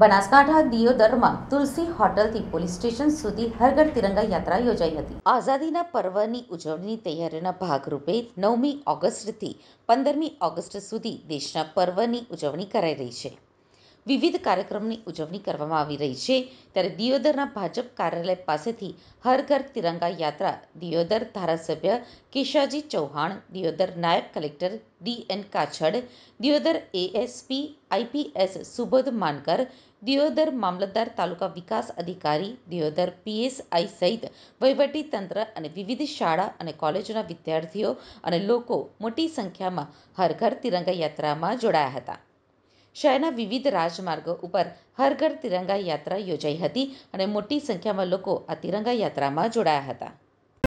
બનાસકાંઠા દિયોદરમાં તુલસી હોટલથી police station સુધી હરગઢ તિરંગા યાત્રા યોજાઈ હતી આઝાદીના પર્વની ઉજવણીની તૈયારીના ભાગરૂપે નવમી ઓગસ્ટથી પંદરમી ઓગસ્ટ સુધી દેશના પર્વની ઉજવણી કરાઈ રહી છે વિવિધ કાર્યક્રમની ઉજવણી કરવામાં આવી રહી છે ત્યારે દિયોદરના ભાજપ કાર્યાલય પાસેથી હર ઘર તિરંગા યાત્રા દિયોદર ધારાસભ્ય કેશાજી ચૌહાણ દિયોદર નાયબ collector D N Kachhad Deodar ASP IPS Subodh Mankar Deodar મામલતદાર તાલુકા વિકાસ અધિકારી દિયોદર પીએસઆઈ સહિત વહીવટી તંત્ર અને વિવિધ શાળા અને કોલેજોના વિદ્યાર્થીઓ અને લોકો મોટી સંખ્યામાં હર ઘર તિરંગા યાત્રામાં જોડાયા હતા શહેરના વિવિધ રાજમાર્ગો ઉપર હર ઘર તિરંગા યાત્રા યોજાઈ હતી અને મોટી સંખ્યામાં લોકો આ તિરંગા યાત્રામાં જોડાયા હતા